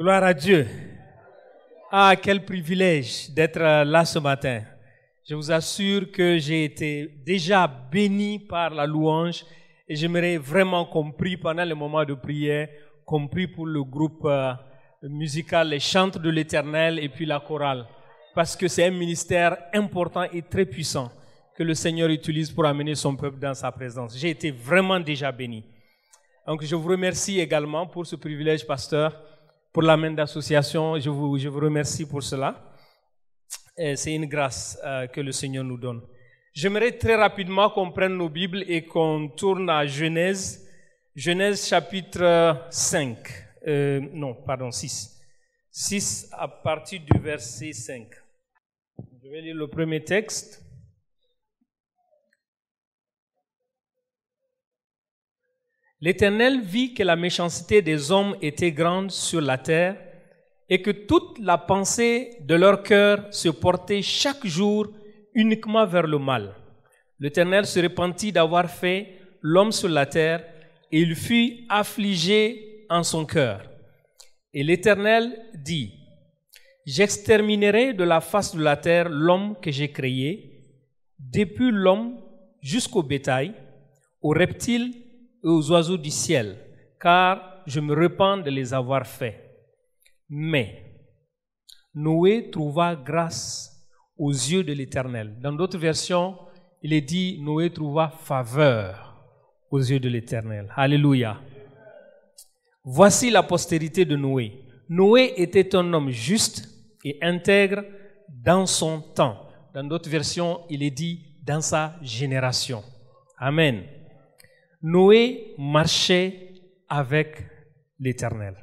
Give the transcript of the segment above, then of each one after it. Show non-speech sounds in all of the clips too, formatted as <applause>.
Gloire à Dieu. Ah, quel privilège d'être euh, là ce matin. Je vous assure que j'ai été déjà béni par la louange et j'aimerais vraiment compris pendant les moments de prière, compris pour le groupe euh, musical Les Chantres de l'Éternel et puis la chorale. Parce que c'est un ministère important et très puissant que le Seigneur utilise pour amener son peuple dans sa présence. J'ai été vraiment déjà béni. Donc je vous remercie également pour ce privilège, pasteur pour la main d'association. Je vous, je vous remercie pour cela. C'est une grâce euh, que le Seigneur nous donne. J'aimerais très rapidement qu'on prenne nos Bibles et qu'on tourne à Genèse, Genèse chapitre 5, euh, non, pardon, 6. 6 à partir du verset 5. Je vais lire le premier texte. L'Éternel vit que la méchanceté des hommes était grande sur la terre et que toute la pensée de leur cœur se portait chaque jour uniquement vers le mal. L'Éternel se repentit d'avoir fait l'homme sur la terre et il fut affligé en son cœur. Et l'Éternel dit, J'exterminerai de la face de la terre l'homme que j'ai créé, depuis l'homme jusqu'au bétail, aux reptiles et aux oiseaux du ciel, car je me repens de les avoir faits. Mais Noé trouva grâce aux yeux de l'Éternel. Dans d'autres versions, il est dit Noé trouva faveur aux yeux de l'Éternel. Alléluia. Voici la postérité de Noé. Noé était un homme juste et intègre dans son temps. Dans d'autres versions, il est dit dans sa génération. Amen. Noé marchait avec l'Éternel.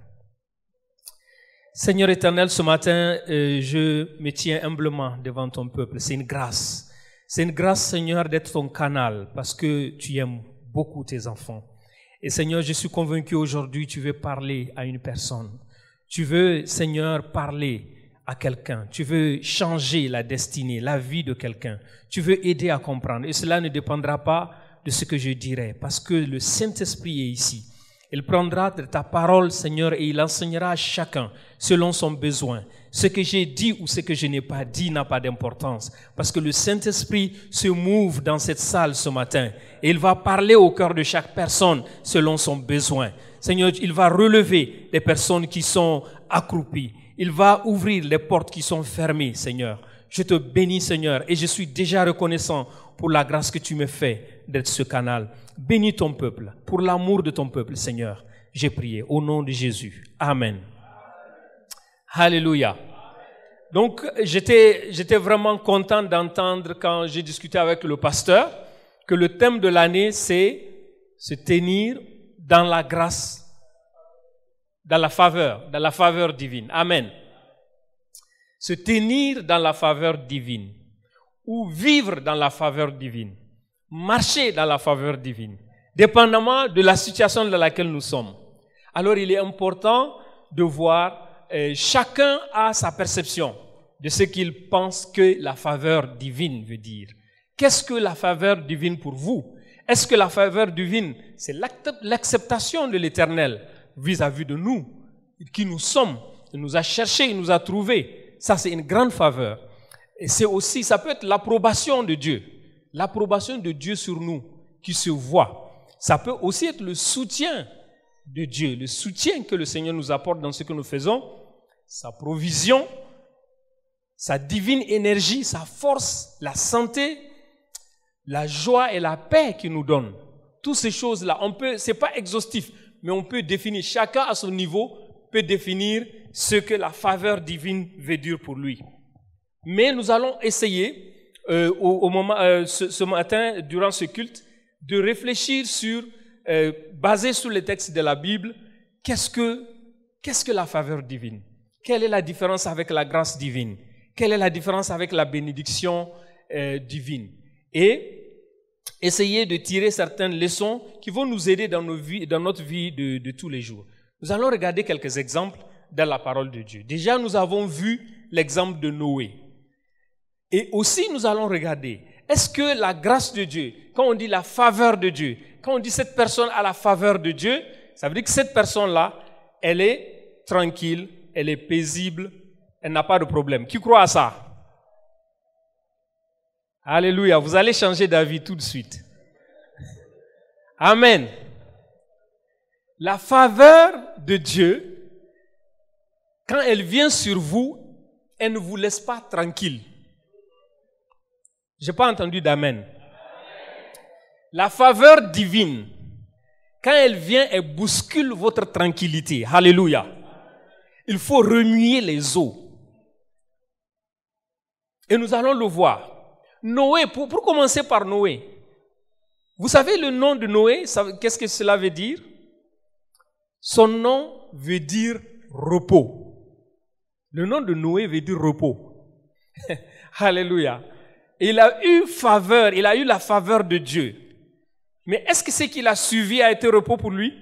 Seigneur éternel, ce matin, euh, je me tiens humblement devant ton peuple. C'est une grâce. C'est une grâce, Seigneur, d'être ton canal parce que tu aimes beaucoup tes enfants. Et Seigneur, je suis convaincu aujourd'hui, tu veux parler à une personne. Tu veux, Seigneur, parler à quelqu'un. Tu veux changer la destinée, la vie de quelqu'un. Tu veux aider à comprendre. Et cela ne dépendra pas de ce que je dirai, parce que le Saint-Esprit est ici. Il prendra de ta parole, Seigneur, et il enseignera à chacun, selon son besoin. Ce que j'ai dit ou ce que je n'ai pas dit n'a pas d'importance, parce que le Saint-Esprit se mouve dans cette salle ce matin, et il va parler au cœur de chaque personne, selon son besoin. Seigneur, il va relever les personnes qui sont accroupies. Il va ouvrir les portes qui sont fermées, Seigneur. Je te bénis, Seigneur, et je suis déjà reconnaissant pour la grâce que tu me fais d'être ce canal. Bénis ton peuple pour l'amour de ton peuple, Seigneur. J'ai prié au nom de Jésus. Amen. Alléluia. Donc, j'étais, j'étais vraiment content d'entendre quand j'ai discuté avec le pasteur que le thème de l'année, c'est se tenir dans la grâce, dans la faveur, dans la faveur divine. Amen. Se tenir dans la faveur divine ou vivre dans la faveur divine marcher dans la faveur divine, dépendamment de la situation dans laquelle nous sommes. Alors il est important de voir, euh, chacun a sa perception de ce qu'il pense que la faveur divine veut dire. Qu'est-ce que la faveur divine pour vous Est-ce que la faveur divine, c'est l'acceptation de l'Éternel vis-à-vis de nous, qui nous sommes Il nous a cherché, il nous a trouvés. Ça, c'est une grande faveur. Et c'est aussi, ça peut être l'approbation de Dieu l'approbation de Dieu sur nous qui se voit. Ça peut aussi être le soutien de Dieu, le soutien que le Seigneur nous apporte dans ce que nous faisons, sa provision, sa divine énergie, sa force, la santé, la joie et la paix qu'il nous donne. Toutes ces choses-là, on peut, c'est pas exhaustif, mais on peut définir. Chacun à son niveau peut définir ce que la faveur divine veut dire pour lui. Mais nous allons essayer euh, au, moment, euh, ce, matin, durant ce culte, de réfléchir sur, euh, basé sur les textes de la Bible, qu'est-ce que, la faveur divine Quelle est la différence avec la grâce divine Quelle est la différence avec la bénédiction divine Et essayer de tirer certaines leçons qui vont nous aider dans, nos vies, dans notre vie de, de tous les jours. Nous allons regarder quelques exemples dans la parole de Dieu. Déjà, nous avons vu l'exemple de Noé. Et aussi, nous allons regarder, est-ce que la grâce de Dieu, quand on dit la faveur de Dieu, quand on dit cette personne a la faveur de Dieu, ça veut dire que cette personne-là, elle est tranquille, elle est paisible, elle n'a pas de problème. Qui croit à ça Alléluia, vous allez changer d'avis tout de suite. Amen. La faveur de Dieu, quand elle vient sur vous, elle ne vous laisse pas tranquille. Je n'ai pas entendu d'amen. La faveur divine, quand elle vient, elle bouscule votre tranquillité. Alléluia. Il faut remuer les eaux. Et nous allons le voir. Noé, pour, pour commencer par Noé, vous savez le nom de Noé, qu'est-ce que cela veut dire Son nom veut dire repos. Le nom de Noé veut dire repos. <laughs> Alléluia il a eu faveur, il a eu la faveur de Dieu. Mais est-ce que ce qu'il a suivi a été repos pour lui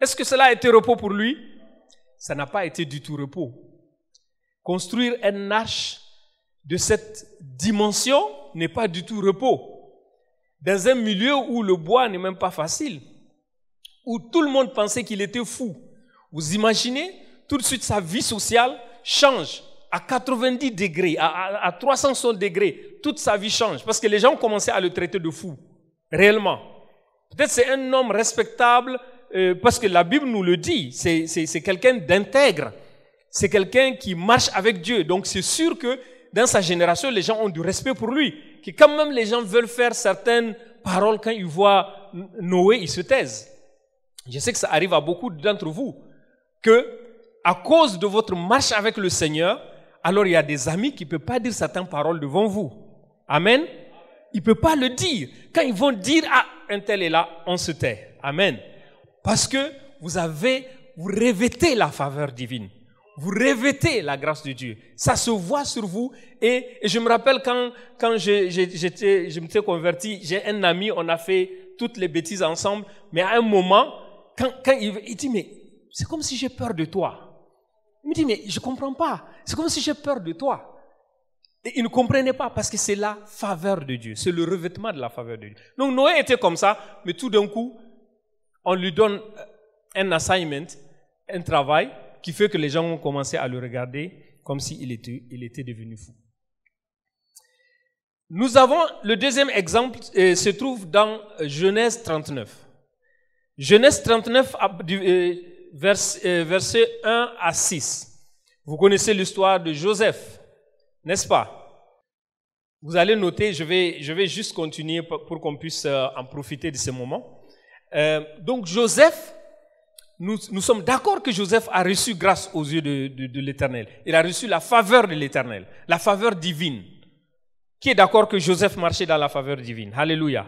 Est-ce que cela a été repos pour lui Ça n'a pas été du tout repos. Construire un arche de cette dimension n'est pas du tout repos. Dans un milieu où le bois n'est même pas facile, où tout le monde pensait qu'il était fou, vous imaginez, tout de suite sa vie sociale change à 90 degrés, à, à, 360 degrés, toute sa vie change. Parce que les gens ont commencé à le traiter de fou, réellement. Peut-être c'est un homme respectable, euh, parce que la Bible nous le dit, c'est quelqu'un d'intègre, c'est quelqu'un qui marche avec Dieu. Donc c'est sûr que dans sa génération, les gens ont du respect pour lui. Que quand même les gens veulent faire certaines paroles, quand ils voient Noé, ils se taisent. Je sais que ça arrive à beaucoup d'entre vous, que à cause de votre marche avec le Seigneur, alors il y a des amis qui ne peuvent pas dire certaines paroles devant vous. Amen. Il ne peuvent pas le dire. Quand ils vont dire, ah, un tel est là, on se tait. Amen. Parce que vous avez, vous revêtez la faveur divine. Vous revêtez la grâce de Dieu. Ça se voit sur vous. Et, je me rappelle quand, quand je, j'étais, je m'étais converti, j'ai un ami, on a fait toutes les bêtises ensemble. Mais à un moment, quand, il, il dit, mais c'est comme si j'ai peur de toi. Il me dit, mais je ne comprends pas. C'est comme si j'ai peur de toi. Et ils ne comprenaient pas parce que c'est la faveur de Dieu, c'est le revêtement de la faveur de Dieu. Donc Noé était comme ça, mais tout d'un coup, on lui donne euh, un assignment, un travail, qui fait que les gens ont commencé à le regarder comme s'il était, il était devenu fou. Nous avons le deuxième exemple, euh, se trouve dans euh, Genèse 39. Genèse 39, verset 1 à 6. Vous connaissez l'histoire de Joseph, n'est-ce pas Vous allez noter, je vais, je vais juste continuer pour, qu'on puisse euh, en profiter de ce moment. Euh, donc Joseph, nous, nous sommes d'accord que Joseph a reçu grâce aux yeux de, l'Éternel. Il a reçu la faveur de l'Éternel, la faveur divine. Qui est d'accord que Joseph marchait dans la faveur divine Alléluia.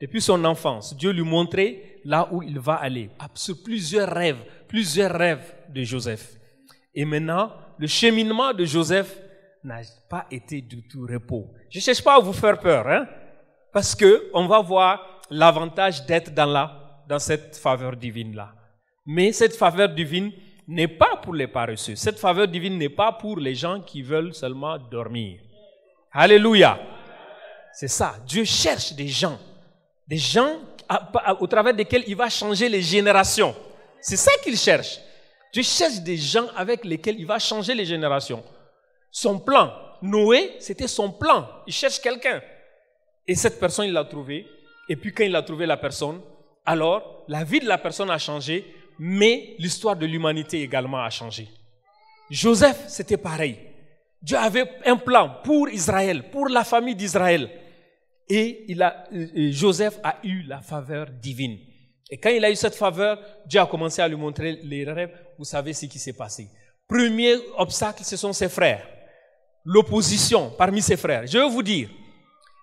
Depuis son enfance, Dieu lui montrait là où il va aller. plusieurs rêves, plusieurs rêves de Joseph. Et maintenant, le cheminement de Joseph n'a pas été du tout repos. Je ne cherche pas à vous faire peur, hein, parce que on va voir l'avantage d'être dans la, dans cette faveur divine là. Mais cette faveur divine n'est pas pour les paresseux. Cette faveur divine n'est pas pour les gens qui veulent seulement dormir. Alléluia. C'est ça. Dieu cherche des gens, des gens au travers desquels il va changer les générations. C'est ça qu'il cherche. Dieu cherche des gens avec lesquels il va changer les générations. Son plan, Noé, c'était son plan. Il cherche quelqu'un. Et cette personne, il l'a trouvé. Et puis quand il a trouvé la personne, alors la vie de la personne a changé, mais l'histoire de l'humanité également a changé. Joseph, c'était pareil. Dieu avait un plan pour Israël, pour la famille d'Israël. Et Joseph a eu la faveur divine. Et quand il a eu cette faveur, Dieu a commencé à lui montrer les rêves. Vous savez ce qui s'est passé. Premier obstacle, ce sont ses frères. L'opposition parmi ses frères. Je veux vous dire,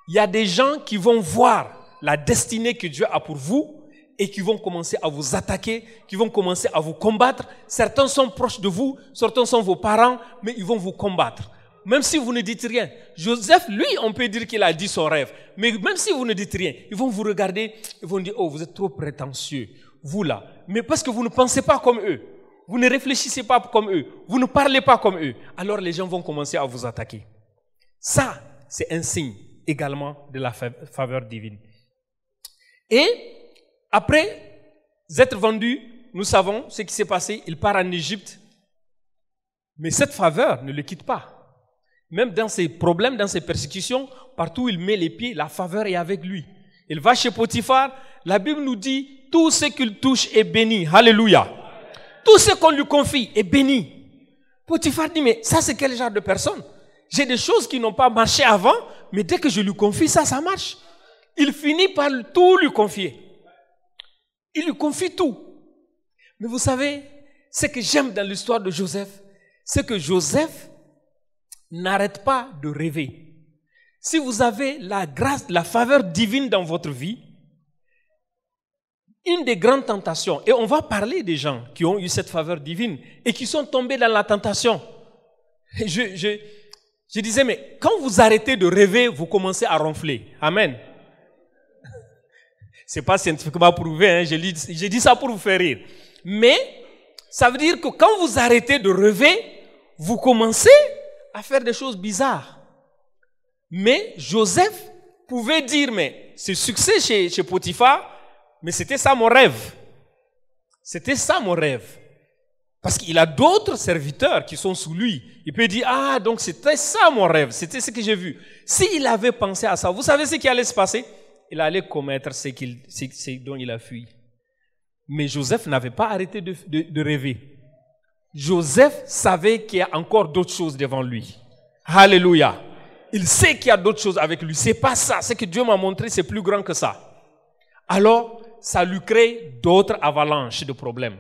il y a des gens qui vont voir la destinée que Dieu a pour vous et qui vont commencer à vous attaquer, qui vont commencer à vous combattre. Certains sont proches de vous, certains sont vos parents, mais ils vont vous combattre même si vous ne dites rien, Joseph, lui, on peut dire qu'il a dit son rêve. Mais même si vous ne dites rien, ils vont vous regarder, ils vont dire, oh, vous êtes trop prétentieux, vous là. Mais parce que vous ne pensez pas comme eux, vous ne réfléchissez pas comme eux, vous ne parlez pas comme eux, alors les gens vont commencer à vous attaquer. Ça, c'est un signe également de la faveur divine. Et après être vendu, nous savons ce qui s'est passé, il part en Égypte. Mais cette faveur ne le quitte pas. Même dans ses problèmes, dans ses persécutions, partout où il met les pieds, la faveur est avec lui. Il va chez Potiphar, la Bible nous dit, tout ce qu'il touche est béni. Alléluia. Tout ce qu'on lui confie est béni. Potiphar dit, mais ça c'est quel genre de personne J'ai des choses qui n'ont pas marché avant, mais dès que je lui confie ça, ça marche. Il finit par tout lui confier. Il lui confie tout. Mais vous savez, ce que j'aime dans l'histoire de Joseph, c'est que Joseph n'arrête pas de rêver. Si vous avez la grâce, la faveur divine dans votre vie, une des grandes tentations, et on va parler des gens qui ont eu cette faveur divine et qui sont tombés dans la tentation. Je, je, disais, mais quand vous arrêtez de rêver, vous commencez à ronfler. Amen. <laughs> C'est pas scientifiquement prouvé, je, je dis ça pour vous faire rire. Mais ça veut dire que quand vous arrêtez de rêver, vous commencez à faire des choses bizarres. Mais Joseph pouvait dire, mais ce succès chez, chez Potiphar, mais c'était ça mon rêve. C'était ça mon rêve. Parce qu'il a d'autres serviteurs qui sont sous lui. Il peut dire, ah, donc c'était ça mon rêve, c'était ce que j'ai vu. S'il avait pensé à ça, vous savez ce qui allait se passer Il allait commettre ce, qu'il, ce, ce dont il a fui. Mais Joseph n'avait pas arrêté de rêver. Joseph savait qu'il y a encore d'autres choses devant lui. Alléluia. Il sait qu'il y a d'autres choses avec lui. C'est pas ça. Ce que Dieu m'a montré, c'est plus grand que ça. Alors, ça lui crée d'autres avalanches de problèmes.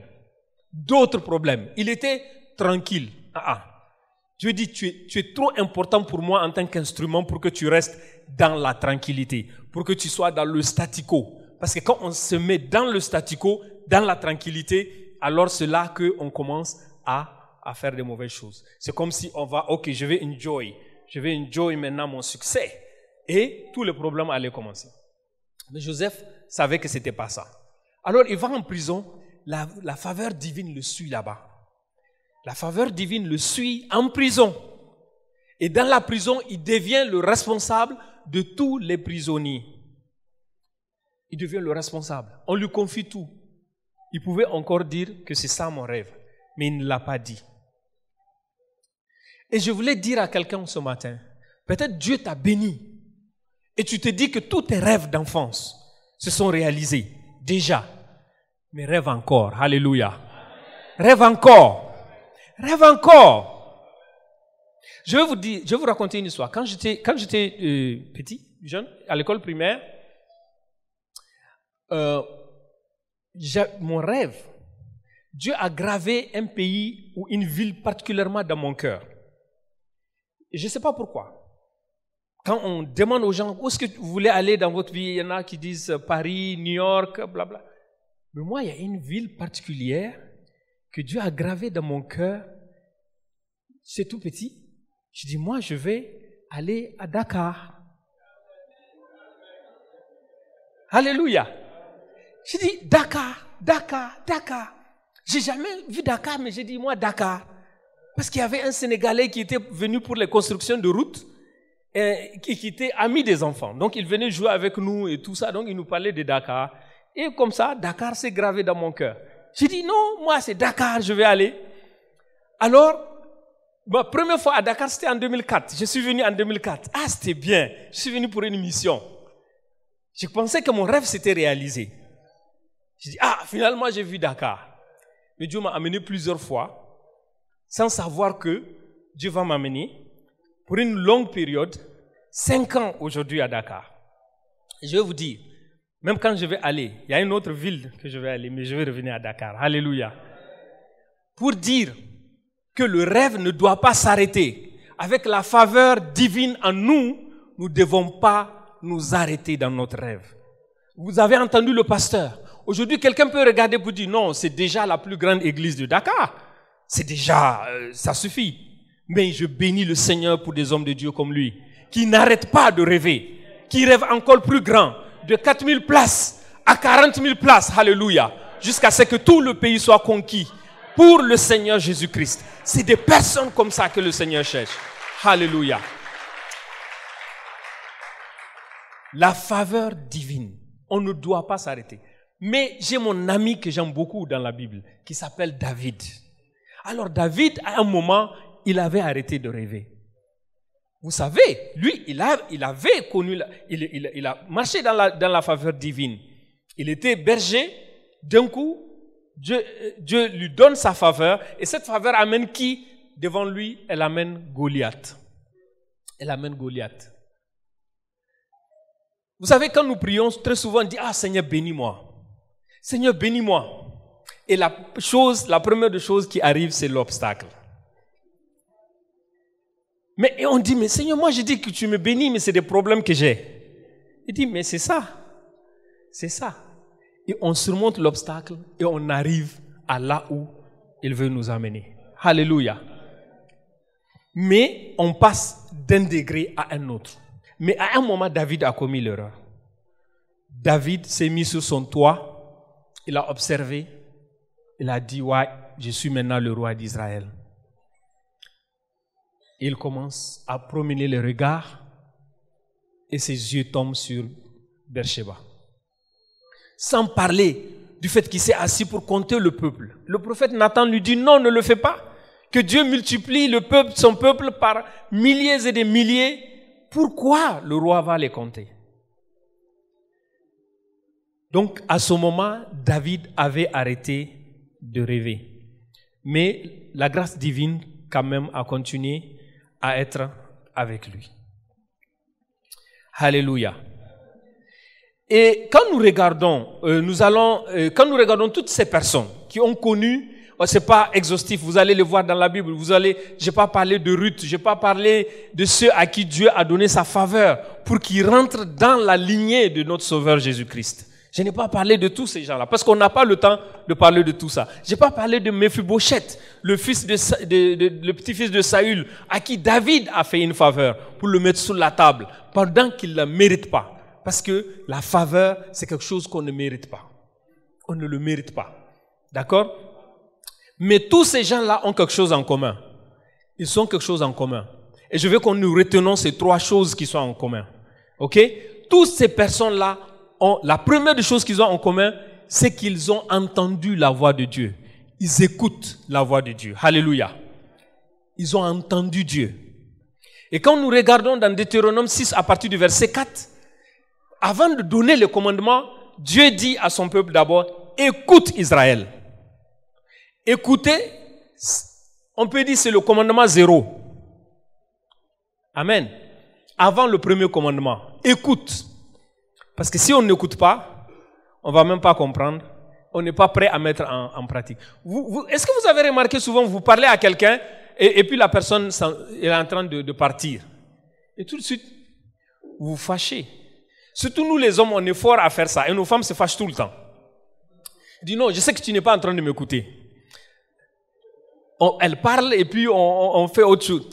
D'autres problèmes. Il était tranquille. Ah, ah. Dieu dit, tu es, tu es trop important pour moi en tant qu'instrument pour que tu restes dans la tranquillité, pour que tu sois dans le statico. Parce que quand on se met dans le statico, dans la tranquillité, alors c'est là qu'on commence à, faire des mauvaises choses. C'est comme si on va, ok, je vais enjoy, je vais enjoy maintenant mon succès. Et tous les problèmes allaient commencer. Mais Joseph savait que ce n'était pas ça. Alors il va en prison, la faveur divine le suit là-bas. La faveur divine le suit en prison. Et dans la prison, il devient le responsable de tous les prisonniers. Il devient le responsable. On lui confie tout. Il pouvait encore dire que c'est ça mon rêve mais il ne l'a pas dit. Et je voulais dire à quelqu'un ce matin, peut-être Dieu t'a béni et tu te dis que tous tes rêves d'enfance se sont réalisés déjà, mais rêve encore, alléluia. Rêve encore, rêve encore. Je vais vous, dire, je vous raconter une histoire. Quand j'étais, euh, petit, jeune, à l'école primaire, euh, mon rêve, Dieu a gravé un pays ou une ville particulièrement dans mon cœur. Je ne sais pas pourquoi. Quand on demande aux gens où est-ce que vous voulez aller dans votre vie, il y en a qui disent Paris, New York, blabla. Mais moi, il y a une ville particulière que Dieu a gravée dans mon cœur. C'est tout petit. Je dis, moi, je vais aller à Dakar. Alléluia. Je dis, Dakar, Dakar, Dakar. J'ai jamais vu Dakar, mais j'ai dit, moi, Dakar. Parce qu'il y avait un Sénégalais qui était venu pour les constructions de routes et qui était ami des enfants. Donc, il venait jouer avec nous et tout ça. Donc, il nous parlait de Dakar. Et comme ça, Dakar s'est gravé dans mon cœur. J'ai dit, non, moi, c'est Dakar, je vais aller. Alors, ma première fois à Dakar, c'était en 2004. Je suis venu en 2004. Ah, c'était bien. Je suis venu pour une mission. Je pensais que mon rêve s'était réalisé. J'ai dit, ah, finalement, j'ai vu Dakar. Mais Dieu m'a amené plusieurs fois sans savoir que Dieu va m'amener pour une longue période, cinq ans aujourd'hui à Dakar. Je vais vous dire, même quand je vais aller, il y a une autre ville que je vais aller, mais je vais revenir à Dakar. Alléluia. Pour dire que le rêve ne doit pas s'arrêter. Avec la faveur divine en nous, nous ne devons pas nous arrêter dans notre rêve. Vous avez entendu le pasteur. Aujourd'hui, quelqu'un peut regarder pour dire non, c'est déjà la plus grande église de Dakar. C'est déjà, euh, ça suffit. Mais je bénis le Seigneur pour des hommes de Dieu comme lui, qui n'arrêtent pas de rêver, qui rêvent encore plus grand, de 4000 places à 40 000 places, hallelujah, jusqu'à ce que tout le pays soit conquis pour le Seigneur Jésus-Christ. C'est des personnes comme ça que le Seigneur cherche. Hallelujah. La faveur divine, on ne doit pas s'arrêter. Mais j'ai mon ami que j'aime beaucoup dans la Bible, qui s'appelle David. Alors David, à un moment, il avait arrêté de rêver. Vous savez, lui, il, avait connu, il, a marché dans la, faveur divine. Il était berger, d'un coup, Dieu, Dieu lui donne sa faveur, et cette faveur amène qui Devant lui, elle amène Goliath. Elle amène Goliath. Vous savez, quand nous prions, très souvent on dit, ah Seigneur, bénis-moi. Seigneur, bénis-moi. Et la chose, la première des choses qui arrive, c'est l'obstacle. Mais et on dit, mais Seigneur, moi j'ai dit que tu me bénis, mais c'est des problèmes que j'ai. Il dit, mais c'est ça. C'est ça. Et on surmonte l'obstacle et on arrive à là où il veut nous amener. Alléluia. Mais on passe d'un degré à un autre. Mais à un moment, David a commis l'erreur. David s'est mis sur son toit il a observé, il a dit, ouais, je suis maintenant le roi d'Israël. Il commence à promener le regard et ses yeux tombent sur Beersheba. Sans parler du fait qu'il s'est assis pour compter le peuple. Le prophète Nathan lui dit, non, ne le fais pas. Que Dieu multiplie son peuple par milliers et des milliers. Pourquoi le roi va les compter donc à ce moment, David avait arrêté de rêver. Mais la grâce divine, quand même, a continué à être avec lui. Alléluia. Et quand nous regardons, euh, nous allons, euh, quand nous regardons toutes ces personnes qui ont connu, ce oh, c'est pas exhaustif, vous allez le voir dans la Bible, vous allez, j'ai pas parlé de Ruth, n'ai pas parlé de ceux à qui Dieu a donné sa faveur pour qu'ils rentrent dans la lignée de notre Sauveur Jésus-Christ. Je n'ai pas parlé de tous ces gens-là, parce qu'on n'a pas le temps de parler de tout ça. Je n'ai pas parlé de Mephibosheth, le, fils de, le petit-fils de Saül, à qui David a fait une faveur pour le mettre sous la table, pendant qu'il ne la mérite pas. Parce que la faveur, c'est quelque chose qu'on ne mérite pas. On ne le mérite pas. D'accord Mais tous ces gens-là ont quelque chose en commun. Ils ont quelque chose en commun. Et je veux qu'on nous retenons ces trois choses qui sont en commun. OK Toutes ces personnes-là la première des choses qu'ils ont en commun, c'est qu'ils ont entendu la voix de Dieu. Ils écoutent la voix de Dieu. Alléluia. Ils ont entendu Dieu. Et quand nous regardons dans Deutéronome 6 à partir du verset 4, avant de donner le commandement, Dieu dit à son peuple d'abord, écoute Israël. Écoutez, on peut dire c'est le commandement zéro. Amen. Avant le premier commandement, écoute. Parce que si on n'écoute pas, on ne va même pas comprendre. On n'est pas prêt à mettre en, pratique. Est-ce que vous avez remarqué souvent, vous parlez à quelqu'un et, puis la personne est en train de, partir. Et tout de suite, vous vous fâchez. Surtout nous les hommes, on est fort à faire ça. Et nos femmes se fâchent tout le temps. Dis non, je sais que tu n'es pas en train de m'écouter. Elle parle et puis on, on fait autre chose.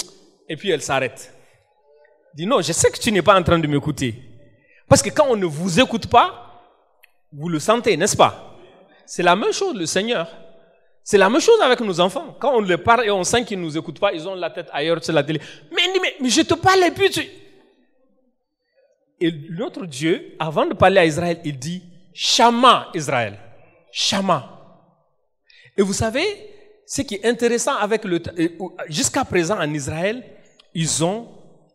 Et puis elle s'arrête. Dis non, je sais que tu n'es pas en train de m'écouter. Parce que quand on ne vous écoute pas, vous le sentez, n'est-ce pas C'est la même chose, le Seigneur. C'est la même chose avec nos enfants. Quand on leur parle et on sent qu'ils ne nous écoutent pas, ils ont la tête ailleurs sur la télé. Mais, mais, je te parle et puis Et notre Dieu, avant de parler à Israël, il dit, Shama Israël. Shama. Et vous savez, ce qui est intéressant avec le... Euh, jusqu'à présent en Israël, ils ont,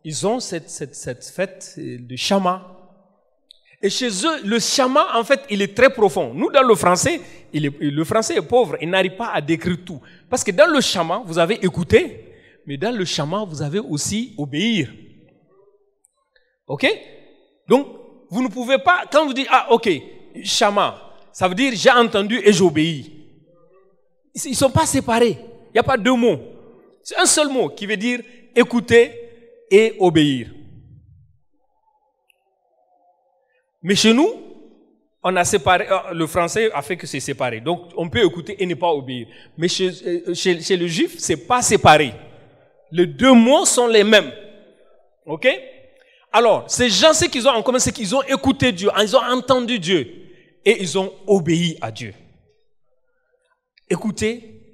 ils ont cette, cette, cette fête de Shama et chez eux, le chama, en fait, il est très profond. Nous, dans le français, le français est pauvre, il n'arrive pas à décrire tout. Parce que dans le chama, vous avez écouté, mais dans le chama, vous avez aussi obéir. OK Donc, vous ne pouvez pas, quand vous dites, ah, OK, chama, ça veut dire j'ai entendu et j'obéis. Ils ne sont pas séparés. Il n'y a pas deux mots. C'est un seul mot qui veut dire écouter et obéir. Mais chez nous, on a séparé, euh, le français a fait que c'est séparé. Donc, on peut écouter et ne pas obéir. Mais euh, chez, chez, le juif, c'est pas séparé. Les deux mots sont les mêmes. OK? Alors, ces gens, ce qu'ils ont en commun, c'est qu'ils ont écouté Dieu, ils ont entendu Dieu et ils ont obéi à Dieu. Écoutez,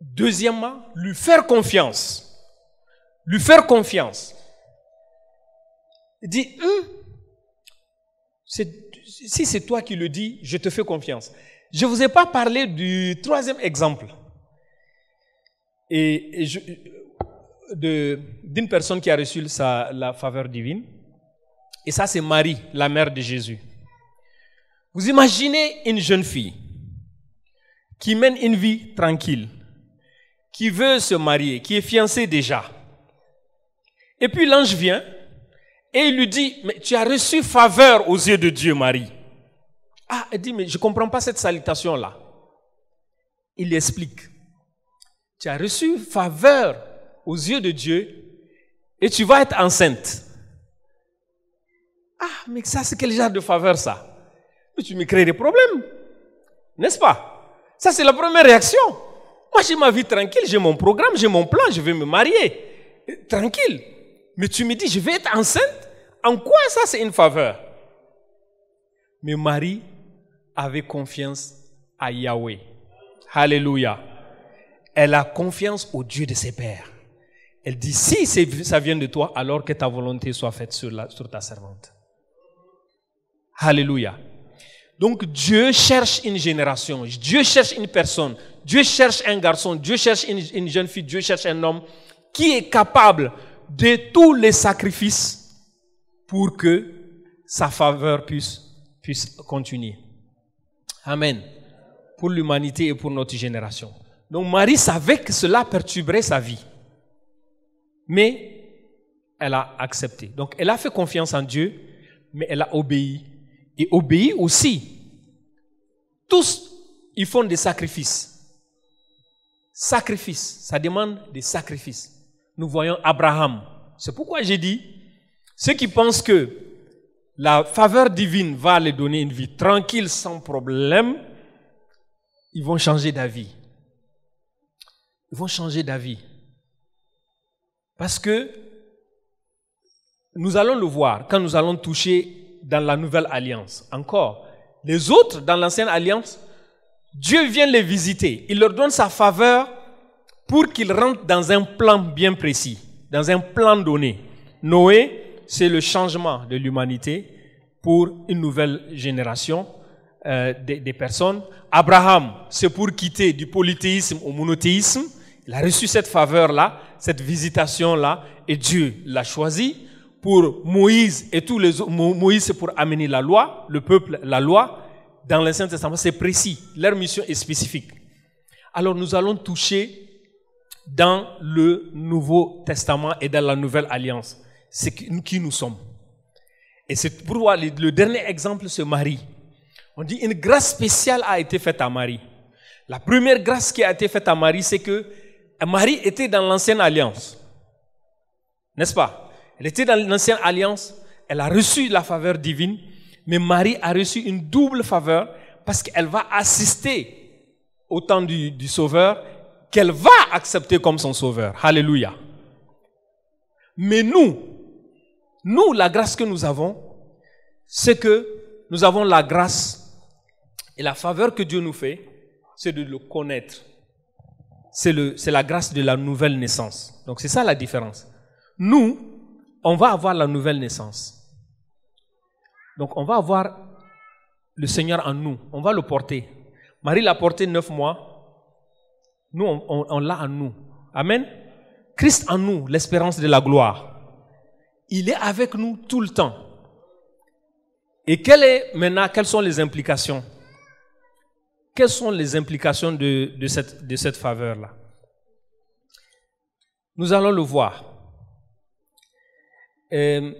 deuxièmement, lui faire confiance. Lui faire confiance. Il dit, eux, hum, si c'est toi qui le dis, je te fais confiance. Je ne vous ai pas parlé du troisième exemple de, d'une personne qui a reçu la faveur divine. Et ça, c'est Marie, la mère de Jésus. Vous imaginez une jeune fille qui mène une vie tranquille, qui veut se marier, qui est fiancée déjà. Et puis l'ange vient et il lui dit, mais tu as reçu faveur aux yeux de Dieu, Marie. Ah, elle dit, mais je ne comprends pas cette salutation-là. Il lui explique, tu as reçu faveur aux yeux de Dieu et tu vas être enceinte. Ah, mais ça, c'est quel genre de faveur ça Mais tu me crées des problèmes, n'est-ce pas Ça, c'est la première réaction. Moi, j'ai ma vie tranquille, j'ai mon programme, j'ai mon plan, je vais me marier. Euh, tranquille. Mais tu me dis, je vais être enceinte En quoi ça, c'est une faveur Mais Marie avait confiance à Yahweh. Alléluia. Elle a confiance au Dieu de ses pères. Elle dit, si ça vient de toi, alors que ta volonté soit faite sur, ta servante. Alléluia. Donc Dieu cherche une génération, Dieu cherche une personne, Dieu cherche un garçon, Dieu cherche une jeune fille, Dieu cherche un homme qui est capable de tous les sacrifices pour que sa faveur puisse, puisse continuer. Amen. Pour l'humanité et pour notre génération. Donc Marie savait que cela perturberait sa vie. Mais elle a accepté. Donc elle a fait confiance en Dieu, mais elle a obéi. Et obéi aussi. Tous, ils font des sacrifices. Sacrifice. ça demande des sacrifices nous voyons Abraham. C'est pourquoi j'ai dit, ceux qui pensent que la faveur divine va leur donner une vie tranquille, sans problème, ils vont changer d'avis. Ils vont changer d'avis. Parce que nous allons le voir quand nous allons toucher dans la nouvelle alliance. Encore, les autres dans l'ancienne alliance, Dieu vient les visiter. Il leur donne sa faveur pour qu'il rentre dans un plan bien précis, dans un plan donné. Noé, c'est le changement de l'humanité pour une nouvelle génération euh, des, des, personnes. Abraham, c'est pour quitter du polythéisme au monothéisme. Il a reçu cette faveur-là, cette visitation-là, et Dieu l'a choisi. Pour Moïse et tous les autres, Moïse, c'est pour amener la loi, le peuple, la loi. Dans l'Ancien Testament, c'est précis. Leur mission est spécifique. Alors, nous allons toucher dans le Nouveau Testament et dans la Nouvelle Alliance. C'est qui nous sommes. Et c'est pour voir le dernier exemple, c'est Marie. On dit une grâce spéciale a été faite à Marie. La première grâce qui a été faite à Marie, c'est que Marie était dans l'ancienne alliance. N'est-ce pas Elle était dans l'ancienne alliance, elle a reçu la faveur divine, mais Marie a reçu une double faveur parce qu'elle va assister au temps du Sauveur qu'elle va accepter comme son sauveur. Alléluia. Mais nous, nous, la grâce que nous avons, c'est que nous avons la grâce et la faveur que Dieu nous fait, c'est de le connaître. C'est la grâce de la nouvelle naissance. Donc c'est ça la différence. Nous, on va avoir la nouvelle naissance. Donc on va avoir le Seigneur en nous. On va le porter. Marie l'a porté neuf mois. Nous, on, l'a en nous. Amen. Christ en nous, l'espérance de la gloire. Il est avec nous tout le temps. Et quelle est maintenant, quelles sont les implications Quelles sont les implications de, cette, faveur-là Nous allons le voir. Euh,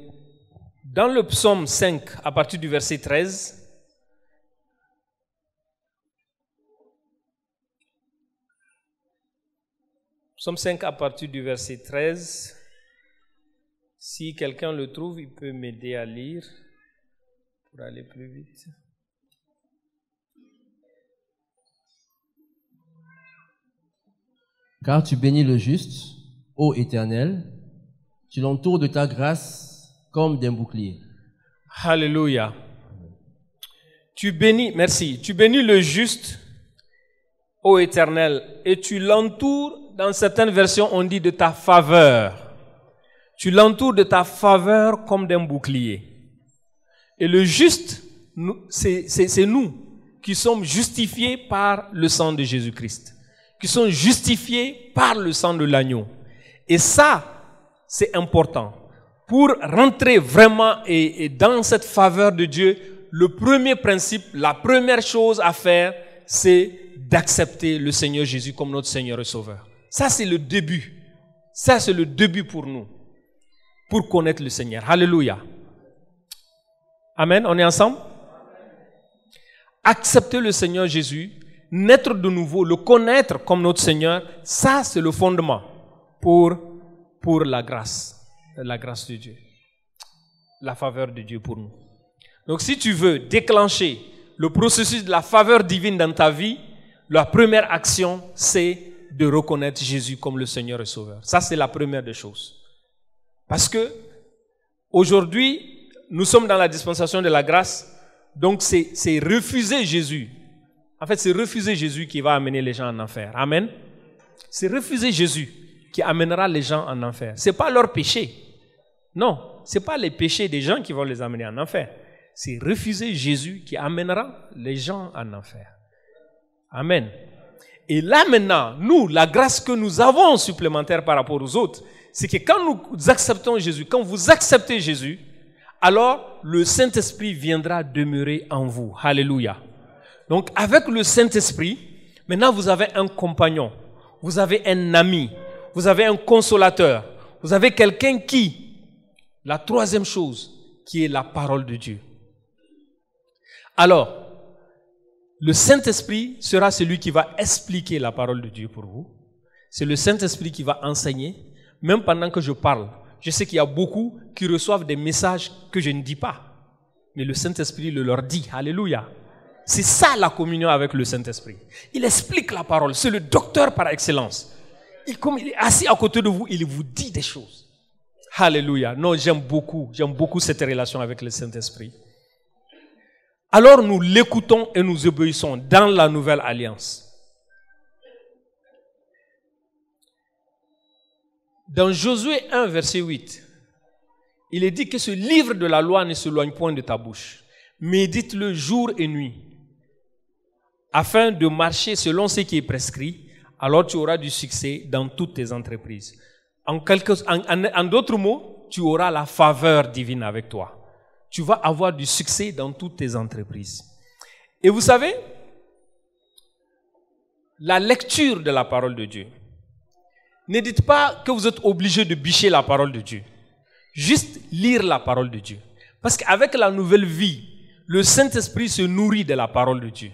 dans le psaume 5, à partir du verset 13, Somme 5 à partir du verset 13. Si quelqu'un le trouve, il peut m'aider à lire pour aller plus vite. Car tu bénis le juste, ô Éternel, tu l'entoures de ta grâce comme d'un bouclier. Hallelujah. Tu bénis, merci, tu bénis le juste, ô Éternel, et tu l'entoures dans certaines versions, on dit de ta faveur. Tu l'entoures de ta faveur comme d'un bouclier. Et le juste, c'est nous qui sommes justifiés par le sang de Jésus-Christ, qui sommes justifiés par le sang de l'agneau. Et ça, c'est important. Pour rentrer vraiment et dans cette faveur de Dieu, le premier principe, la première chose à faire, c'est d'accepter le Seigneur Jésus comme notre Seigneur et Sauveur. Ça, c'est le début. Ça, c'est le début pour nous, pour connaître le Seigneur. Alléluia. Amen. On est ensemble Accepter le Seigneur Jésus, naître de nouveau, le connaître comme notre Seigneur, ça, c'est le fondement pour, pour la grâce, la grâce de Dieu, la faveur de Dieu pour nous. Donc, si tu veux déclencher le processus de la faveur divine dans ta vie, la première action, c'est de reconnaître Jésus comme le Seigneur et Sauveur. Ça, c'est la première des choses. Parce que aujourd'hui, nous sommes dans la dispensation de la grâce, donc c'est refuser Jésus. En fait, c'est refuser Jésus qui va amener les gens en enfer. Amen. C'est refuser Jésus qui amènera les gens en enfer. Ce n'est pas leur péché. Non, ce n'est pas les péchés des gens qui vont les amener en enfer. C'est refuser Jésus qui amènera les gens en enfer. Amen. Et là maintenant, nous, la grâce que nous avons supplémentaire par rapport aux autres, c'est que quand nous acceptons Jésus, quand vous acceptez Jésus, alors le Saint-Esprit viendra demeurer en vous. Alléluia. Donc avec le Saint-Esprit, maintenant vous avez un compagnon, vous avez un ami, vous avez un consolateur, vous avez quelqu'un qui, la troisième chose, qui est la parole de Dieu. Alors, le Saint-Esprit sera celui qui va expliquer la parole de Dieu pour vous. C'est le Saint-Esprit qui va enseigner. Même pendant que je parle, je sais qu'il y a beaucoup qui reçoivent des messages que je ne dis pas. Mais le Saint-Esprit le leur dit. Alléluia. C'est ça la communion avec le Saint-Esprit. Il explique la parole. C'est le docteur par excellence. Il, comme il est assis à côté de vous, il vous dit des choses. Alléluia. Non, j'aime beaucoup, j'aime beaucoup cette relation avec le Saint-Esprit alors nous l'écoutons et nous obéissons dans la nouvelle alliance. Dans Josué 1, verset 8, il est dit que ce livre de la loi ne s'éloigne point de ta bouche. Médite-le jour et nuit, afin de marcher selon ce qui est prescrit, alors tu auras du succès dans toutes tes entreprises. En, en d'autres mots, tu auras la faveur divine avec toi tu vas avoir du succès dans toutes tes entreprises. Et vous savez, la lecture de la parole de Dieu. Ne dites pas que vous êtes obligé de bicher la parole de Dieu. Juste lire la parole de Dieu. Parce qu'avec la nouvelle vie, le Saint-Esprit se nourrit de la parole de Dieu.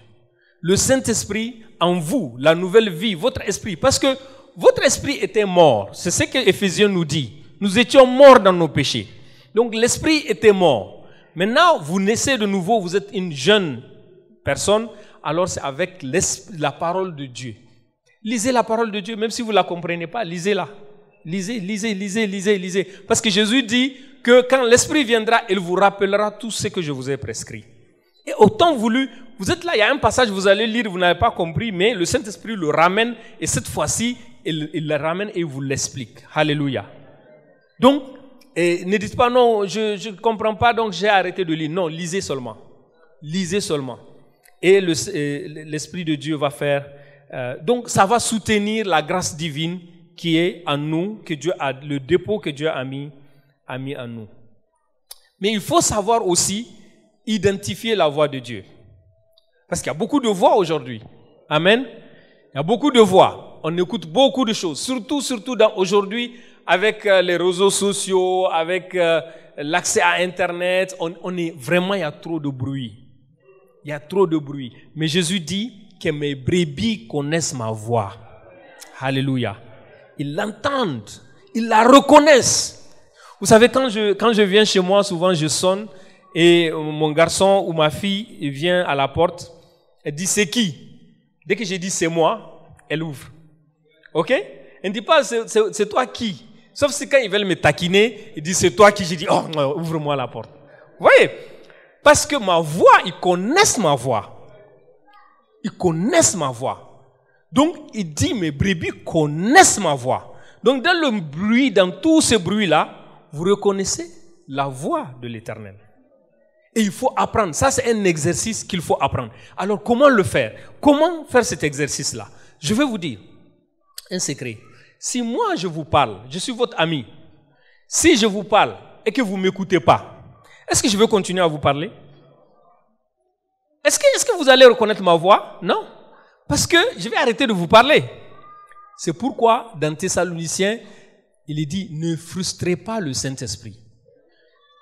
Le Saint-Esprit en vous, la nouvelle vie, votre esprit. Parce que votre esprit était mort. C'est ce que Éphésiens nous dit. Nous étions morts dans nos péchés. Donc l'esprit était mort. Maintenant, vous naissez de nouveau, vous êtes une jeune personne, alors c'est avec la parole de Dieu. Lisez la parole de Dieu, même si vous ne la comprenez pas, lisez-la. Lisez, lisez, lisez, lisez, lisez. Parce que Jésus dit que quand l'Esprit viendra, il vous rappellera tout ce que je vous ai prescrit. Et autant voulu, vous êtes là, il y a un passage, vous allez lire, vous n'avez pas compris, mais le Saint-Esprit le ramène et cette fois-ci, il, le ramène et il vous l'explique. Hallelujah. Donc, et ne dites pas non, je ne comprends pas, donc j'ai arrêté de lire. Non, lisez seulement. Lisez seulement. Et l'Esprit de Dieu va faire. Euh, donc ça va soutenir la grâce divine qui est en nous, que Dieu a, le dépôt que Dieu a mis, a mis en nous. Mais il faut savoir aussi identifier la voix de Dieu. Parce qu'il y a beaucoup de voix aujourd'hui. Amen. Il y a beaucoup de voix. On écoute beaucoup de choses. Surtout, surtout aujourd'hui, avec euh, les réseaux sociaux, avec euh, l'accès à Internet, on, est vraiment, il y a trop de bruit. Il y a trop de bruit. Mais Jésus dit que mes brebis connaissent ma voix. Alléluia. Ils l'entendent. Ils la reconnaissent. Vous savez, quand je, quand je viens chez moi, souvent je sonne et euh, mon garçon ou ma fille vient à la porte. Elle dit c'est qui Dès que j'ai dit c'est moi, elle ouvre. Ok Elle ne dit pas c'est toi qui Sauf si quand ils veulent me taquiner, ils disent c'est toi qui j'ai dit, oh ouvre-moi la porte. Vous voyez Parce que ma voix, ils connaissent ma voix. Ils connaissent ma voix. Donc il dit, mes brebis connaissent ma voix. Donc dans le bruit, dans tout ce bruit-là, vous reconnaissez la voix de l'Éternel. Et il faut apprendre. Ça, c'est un exercice qu'il faut apprendre. Alors, comment le faire Comment faire cet exercice-là Je vais vous dire un secret si moi je vous parle, je suis votre ami, si je vous parle et que vous ne m'écoutez pas, est-ce que je vais continuer à vous parler Est-ce que, vous allez reconnaître ma voix Non. Parce que je vais arrêter de vous parler. C'est pourquoi dans Thessaloniciens, il dit, ne frustrez pas le Saint-Esprit.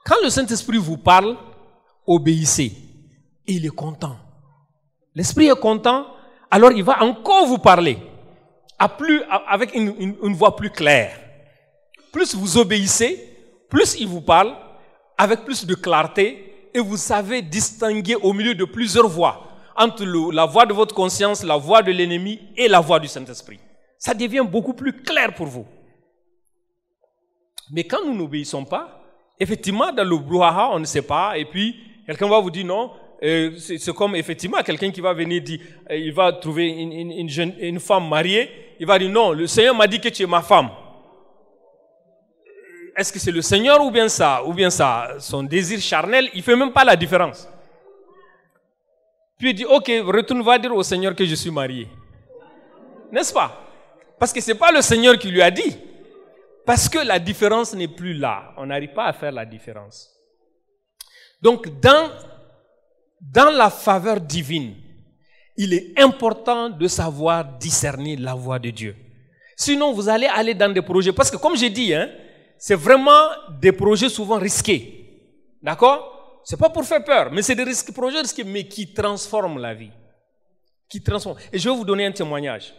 Quand le Saint-Esprit vous parle, obéissez. Il est content. L'Esprit est content, alors il va encore vous parler plus, avec une, voix plus claire. Plus vous obéissez, plus il vous parle, avec plus de clarté, et vous savez distinguer au milieu de plusieurs voix, entre la voix de votre conscience, la voix de l'ennemi et la voix du Saint-Esprit. Ça devient beaucoup plus clair pour vous. Mais quand nous n'obéissons pas, effectivement, dans le brouhaha, on ne sait pas, et puis quelqu'un va vous dire non, c'est comme effectivement quelqu'un qui va venir dit euh, il va trouver une, une, femme mariée, il va dire non, le Seigneur m'a dit que tu es ma femme. Est-ce que c'est le Seigneur ou bien ça, ou bien ça, son désir charnel, il fait même pas la différence. Puis il dit, ok, retourne, va dire au Seigneur que je suis marié. N'est-ce pas Parce que ce n'est pas le Seigneur qui lui a dit. Parce que la différence n'est plus là. On n'arrive pas à faire la différence. Donc, dans dans la faveur divine, il est important de savoir discerner la voix de Dieu. Sinon, vous allez aller dans des projets. Parce que comme j'ai dit, hein, c'est vraiment des projets souvent risqués. D'accord n'est pas pour faire peur, mais c'est des risques, projets risqués, mais qui transforment la vie. Qui transforment. Et je vais vous donner un témoignage.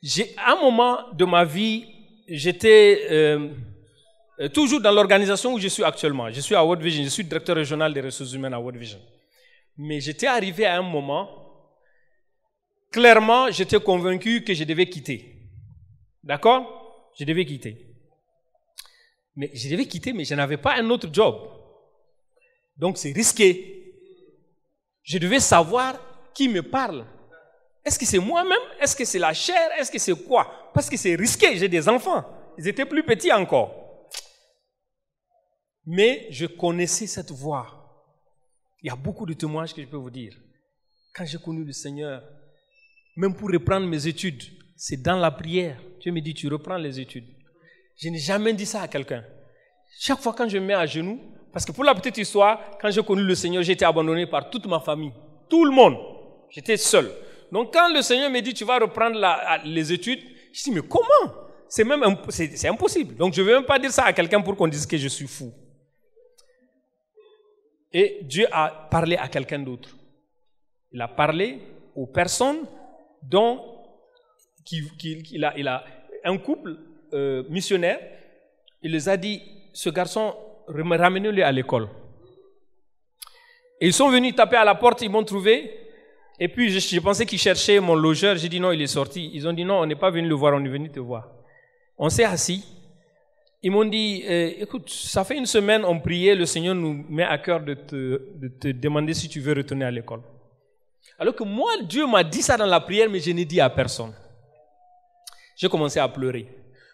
J'ai un moment de ma vie, j'étais... Euh, euh, toujours dans l'organisation où je suis actuellement. Je suis à World Vision, je suis directeur régional des ressources humaines à World Vision. Mais j'étais arrivé à un moment, clairement, j'étais convaincu que je devais quitter. D'accord Je devais quitter. Mais je devais quitter, mais je n'avais pas un autre job. Donc c'est risqué. Je devais savoir qui me parle. Est-ce que c'est moi-même Est-ce que c'est la chair Est-ce que c'est quoi Parce que c'est risqué, j'ai des enfants. Ils étaient plus petits encore. Mais je connaissais cette voix. Il y a beaucoup de témoignages que je peux vous dire. Quand j'ai connu le Seigneur, même pour reprendre mes études, c'est dans la prière. Dieu me dit, tu reprends les études. Je n'ai jamais dit ça à quelqu'un. Chaque fois quand je me mets à genoux, parce que pour la petite histoire, quand j'ai connu le Seigneur, j'étais abandonné par toute ma famille, tout le monde. J'étais seul. Donc quand le Seigneur me dit, tu vas reprendre les études, je dis, mais comment C'est même c'est impossible. Donc je ne vais même pas dire ça à quelqu'un pour qu'on dise que je suis fou et Dieu a parlé à quelqu'un d'autre. Il a parlé aux personnes dont il, a, il, a, un couple euh, missionnaire. Il les a dit, ce garçon, ramenez-le à l'école. Et ils sont venus taper à la porte, ils m'ont trouvé. Et puis, je, je pensais qu'ils cherchaient mon logeur. J'ai dit non, il est sorti. Ils ont dit non, on n'est pas venu le voir, on est venu te voir. On s'est assis ils m'ont dit, eh, écoute, ça fait une semaine, on priait, le Seigneur nous met à cœur de te, de te demander si tu veux retourner à l'école. Alors que moi, Dieu m'a dit ça dans la prière, mais je n'ai dit à personne. J'ai commencé à pleurer.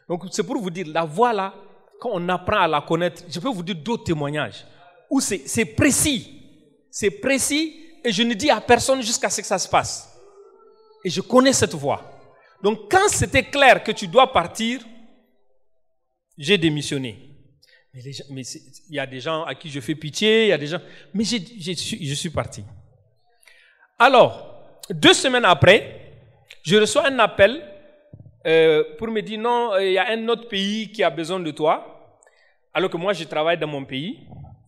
Donc c'est pour vous dire, la voix là, quand on apprend à la connaître, je peux vous dire d'autres témoignages où c'est précis. C'est précis et je ne dis à personne jusqu'à ce que ça se passe. Et je connais cette voix. Donc quand c'était clair que tu dois partir, j'ai démissionné. Mais il y a des gens à qui je fais pitié, il y a des gens. Mais je suis parti. Alors, deux semaines après, je reçois un appel euh, pour me dire non, euh, il y a un autre pays qui a besoin de toi, alors que moi je travaille dans mon pays.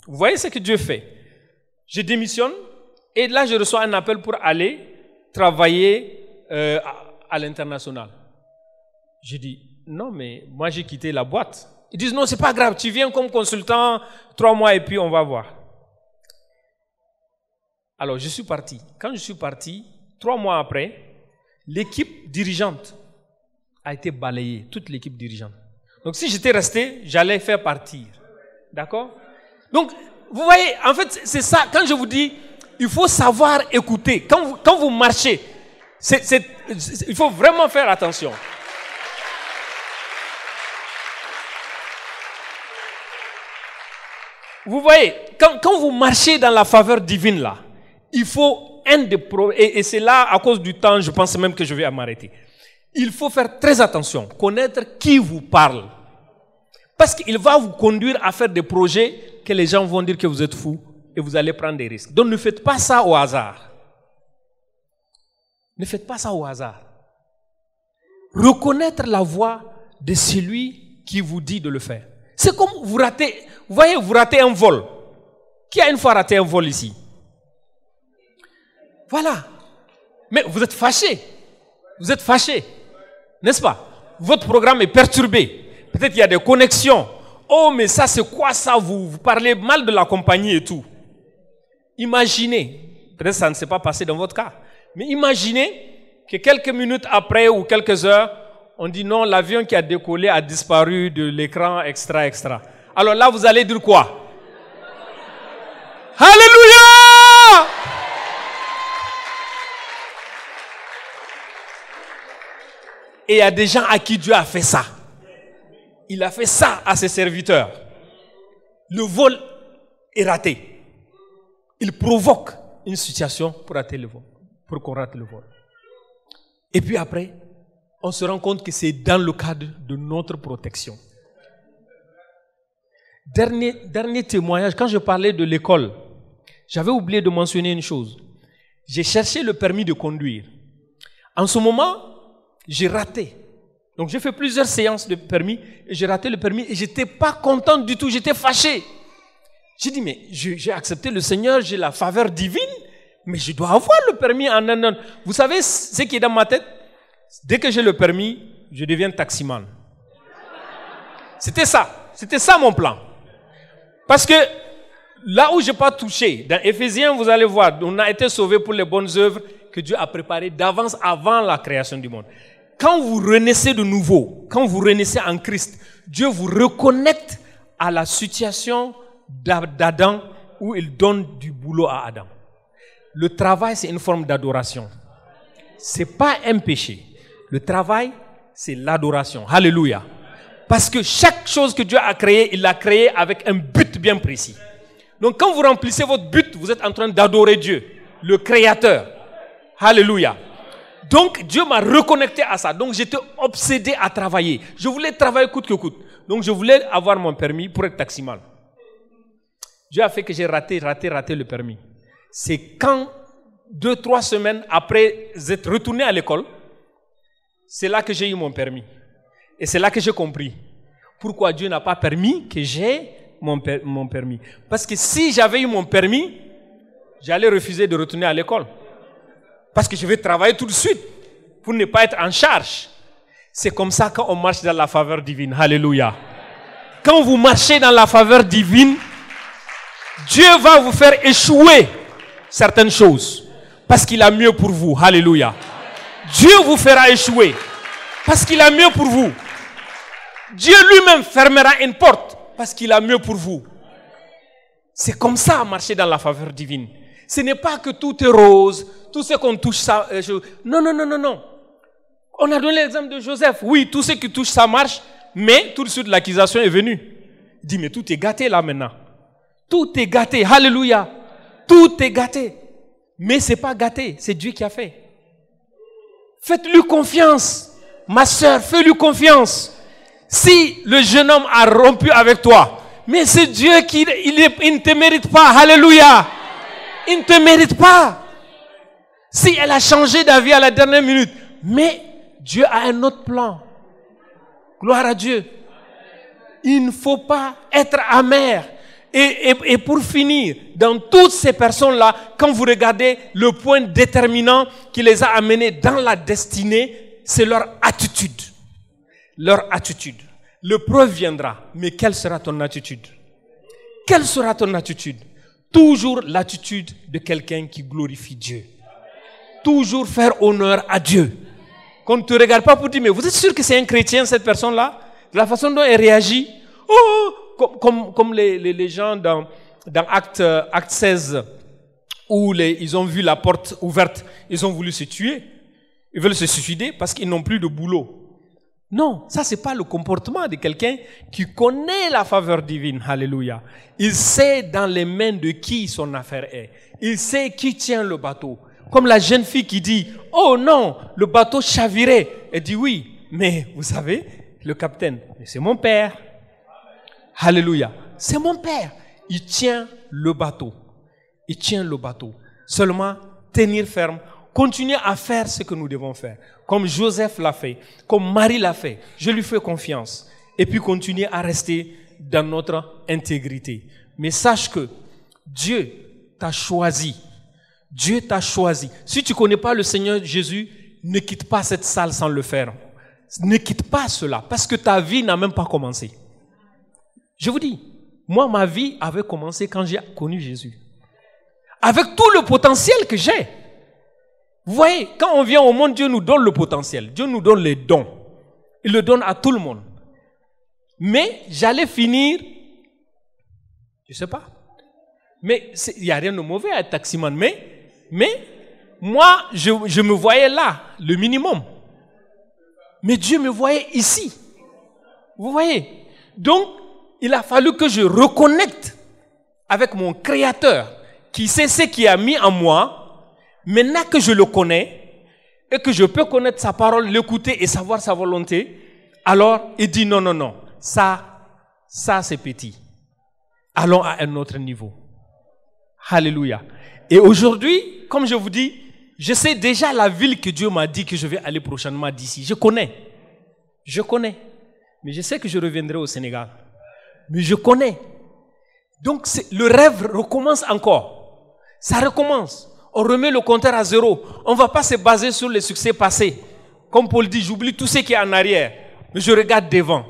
Vous voyez ce que Dieu fait Je démissionne et là je reçois un appel pour aller travailler euh, à, à l'international. je dis non, mais moi j'ai quitté la boîte. Ils disent, non, c'est pas grave, tu viens comme consultant trois mois et puis on va voir. Alors, je suis parti. Quand je suis parti, trois mois après, l'équipe dirigeante a été balayée, toute l'équipe dirigeante. Donc, si j'étais resté, j'allais faire partir. D'accord Donc, vous voyez, en fait, c'est ça, quand je vous dis, il faut savoir écouter. Quand vous, quand vous marchez, il faut vraiment faire attention. Vous voyez, quand, vous marchez dans la faveur divine là, il faut un des problèmes, et, et c'est là, à cause du temps, je pense même que je vais m'arrêter. Il faut faire très attention, connaître qui vous parle. Parce qu'il va vous conduire à faire des projets que les gens vont dire que vous êtes fou et vous allez prendre des risques. Donc ne faites pas ça au hasard. Ne faites pas ça au hasard. Reconnaître la voix de celui qui vous dit de le faire. C'est comme vous ratez vous voyez, vous ratez un vol. Qui a une fois raté un vol ici Voilà. Mais vous êtes fâché. Vous êtes fâché. N'est-ce pas Votre programme est perturbé. Peut-être qu'il y a des connexions. Oh, mais ça, c'est quoi ça vous, vous parlez mal de la compagnie et tout. Imaginez, peut ça ne s'est pas passé dans votre cas, mais imaginez que quelques minutes après ou quelques heures, on dit non, l'avion qui a décollé a disparu de l'écran, extra, extra. Alors là, vous allez dire quoi Alléluia Et il y a des gens à qui Dieu a fait ça. Il a fait ça à ses serviteurs. Le vol est raté. Il provoque une situation pour rater le vol, pour qu'on rate le vol. Et puis après, on se rend compte que c'est dans le cadre de notre protection. Dernier, dernier témoignage, quand je parlais de l'école, j'avais oublié de mentionner une chose. J'ai cherché le permis de conduire. En ce moment, j'ai raté. Donc j'ai fait plusieurs séances de permis, et j'ai raté le permis et j'étais pas content du tout, j'étais fâché. J'ai dit, mais j'ai accepté le Seigneur, j'ai la faveur divine, mais je dois avoir le permis en un an. Vous savez ce qui est dans ma tête Dès que j'ai le permis, je deviens taximan. C'était ça, c'était ça mon plan. Parce que là où je n'ai pas touché, dans Ephésiens, vous allez voir, on a été sauvé pour les bonnes œuvres que Dieu a préparées d'avance avant la création du monde. Quand vous renaissez de nouveau, quand vous renaissez en Christ, Dieu vous reconnecte à la situation d'Adam où il donne du boulot à Adam. Le travail, c'est une forme d'adoration. C'est pas un péché. Le travail, c'est l'adoration. Alléluia. Parce que chaque chose que Dieu a créée, il l'a créée avec un but bien précis. Donc quand vous remplissez votre but, vous êtes en train d'adorer Dieu, le Créateur. Alléluia. Donc Dieu m'a reconnecté à ça. Donc j'étais obsédé à travailler. Je voulais travailler coûte que coûte. Donc je voulais avoir mon permis pour être taximal. Dieu a fait que j'ai raté, raté, raté le permis. C'est quand, deux, trois semaines après être retourné à l'école, c'est là que j'ai eu mon permis. Et c'est là que j'ai compris pourquoi Dieu n'a pas permis que j'ai mon, permis. Parce que si j'avais eu mon permis, j'allais refuser de retourner à l'école. Parce que je vais travailler tout de suite pour ne pas être en charge. C'est comme ça on marche dans la faveur divine. Alléluia. Quand vous marchez dans la faveur divine, Dieu va vous faire échouer certaines choses. Parce qu'il a mieux pour vous. Alléluia. Dieu vous fera échouer. Parce qu'il a mieux pour vous. Dieu lui-même fermera une porte parce qu'il a mieux pour vous. C'est comme ça marcher dans la faveur divine. Ce n'est pas que tout est rose, tout ce qu'on touche, ça. Non, non, non, non, non. On a donné l'exemple de Joseph. Oui, tout ce qui touche, ça marche. Mais tout de suite, l'accusation est venue. Il dit, mais tout est gâté là maintenant. Tout est gâté. Alléluia. Tout est gâté. Mais ce n'est pas gâté, c'est Dieu qui a fait. Faites-lui confiance. Ma soeur, fais-lui confiance. Si le jeune homme a rompu avec toi, mais c'est Dieu qui il, ne te mérite pas. Alléluia. Il ne te mérite pas. Si elle a changé d'avis à la dernière minute, mais Dieu a un autre plan. Gloire à Dieu. Il ne faut pas être amer. Et, et, et, pour finir, dans toutes ces personnes-là, quand vous regardez le point déterminant qui les a amenés dans la destinée, c'est leur attitude leur attitude. Le preuve viendra, mais quelle sera ton attitude Quelle sera ton attitude Toujours l'attitude de quelqu'un qui glorifie Dieu. Toujours faire honneur à Dieu. Qu'on ne te regarde pas pour dire, mais vous êtes sûr que c'est un chrétien, cette personne-là la façon dont elle réagit oh, oh comme, comme, les, les, les, gens dans, dans Acte, Acte 16, où les, ils ont vu la porte ouverte, ils ont voulu se tuer. Ils veulent se suicider parce qu'ils n'ont plus de boulot. Non, ça n'est pas le comportement de quelqu'un qui connaît la faveur divine. Alléluia. Il sait dans les mains de qui son affaire est. Il sait qui tient le bateau. Comme la jeune fille qui dit "Oh non, le bateau chavirait." Elle dit "Oui, mais vous savez, le capitaine, c'est mon père." Alléluia. C'est mon père. Il tient le bateau. Il tient le bateau. Seulement tenir ferme continuer à faire ce que nous devons faire, comme Joseph l'a fait, comme Marie l'a fait. Je lui fais confiance. Et puis continuer à rester dans notre intégrité. Mais sache que Dieu t'a choisi. Dieu t'a choisi. Si tu ne connais pas le Seigneur Jésus, ne quitte pas cette salle sans le faire. Ne quitte pas cela, parce que ta vie n'a même pas commencé. Je vous dis, moi, ma vie avait commencé quand j'ai connu Jésus. Avec tout le potentiel que j'ai. Vous voyez, quand on vient au monde, Dieu nous donne le potentiel, Dieu nous donne les dons. Il le donne à tout le monde. Mais j'allais finir, je ne sais pas. Mais il n'y a rien de mauvais à être taximan. Mais, mais moi, je, je me voyais là, le minimum. Mais Dieu me voyait ici. Vous voyez Donc, il a fallu que je reconnecte avec mon Créateur qui sait ce qui a mis en moi Maintenant que je le connais et que je peux connaître sa parole, l'écouter et savoir sa volonté, alors il dit non, non, non, ça, ça c'est petit. Allons à un autre niveau. Alléluia. Et aujourd'hui, comme je vous dis, je sais déjà la ville que Dieu m'a dit que je vais aller prochainement d'ici. Je connais. Je connais. Mais je sais que je reviendrai au Sénégal. Mais je connais. Donc le rêve recommence encore. Ça recommence on remet le compteur à zéro. On ne va pas se baser sur les succès passés. Comme Paul dit, j'oublie tout ce qui est en arrière, mais je regarde devant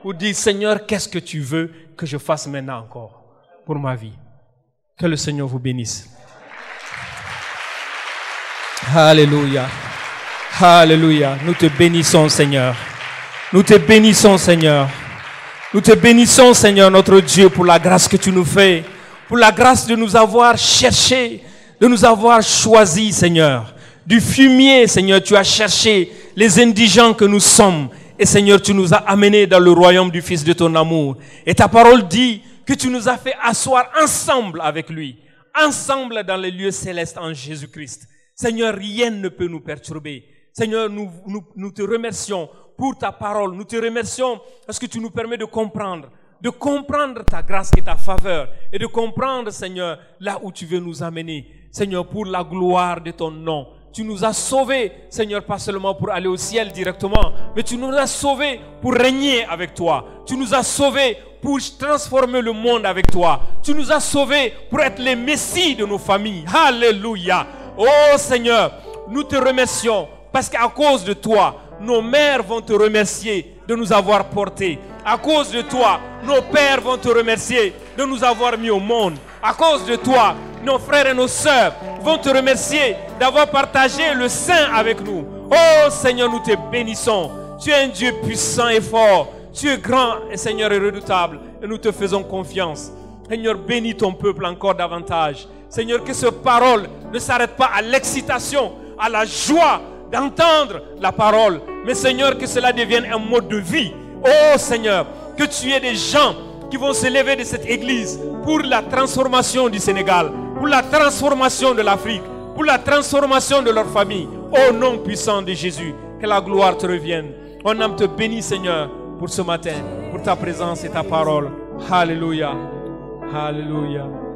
pour dire, Seigneur, qu'est-ce que tu veux que je fasse maintenant encore pour ma vie Que le Seigneur vous bénisse. Alléluia. Alléluia. Nous te bénissons, Seigneur. Nous te bénissons, Seigneur. Nous te bénissons, Seigneur, notre Dieu, pour la grâce que tu nous fais, pour la grâce de nous avoir cherchés de nous avoir choisis, Seigneur. Du fumier, Seigneur, tu as cherché les indigents que nous sommes. Et Seigneur, tu nous as amenés dans le royaume du Fils de ton amour. Et ta parole dit que tu nous as fait asseoir ensemble avec lui, ensemble dans les lieux célestes en Jésus-Christ. Seigneur, rien ne peut nous perturber. Seigneur, nous, nous te remercions pour ta parole. Nous te remercions parce que tu nous permets de comprendre de comprendre ta grâce et ta faveur et de comprendre, Seigneur, là où tu veux nous amener. Seigneur, pour la gloire de ton nom. Tu nous as sauvés, Seigneur, pas seulement pour aller au ciel directement, mais tu nous as sauvés pour régner avec toi. Tu nous as sauvés pour transformer le monde avec toi. Tu nous as sauvés pour être les messies de nos familles. Alléluia. Oh Seigneur, nous te remercions parce qu'à cause de toi, nos mères vont te remercier de nous avoir portés. À cause de toi, nos pères vont te remercier de nous avoir mis au monde. À cause de toi, nos frères et nos sœurs vont te remercier d'avoir partagé le sein avec nous. Oh Seigneur, nous te bénissons. Tu es un Dieu puissant et fort. Tu es grand, et Seigneur, et redoutable. Et nous te faisons confiance. Seigneur, bénis ton peuple encore davantage. Seigneur, que cette parole ne s'arrête pas à l'excitation, à la joie d'entendre la parole. Mais Seigneur, que cela devienne un mode de vie. Oh Seigneur, que tu aies des gens qui vont se lever de cette église pour la transformation du Sénégal pour la transformation de l'Afrique, pour la transformation de leur famille. Au nom puissant de Jésus, que la gloire te revienne. On âme te bénit, Seigneur, pour ce matin, pour ta présence et ta parole. Alléluia. Alléluia.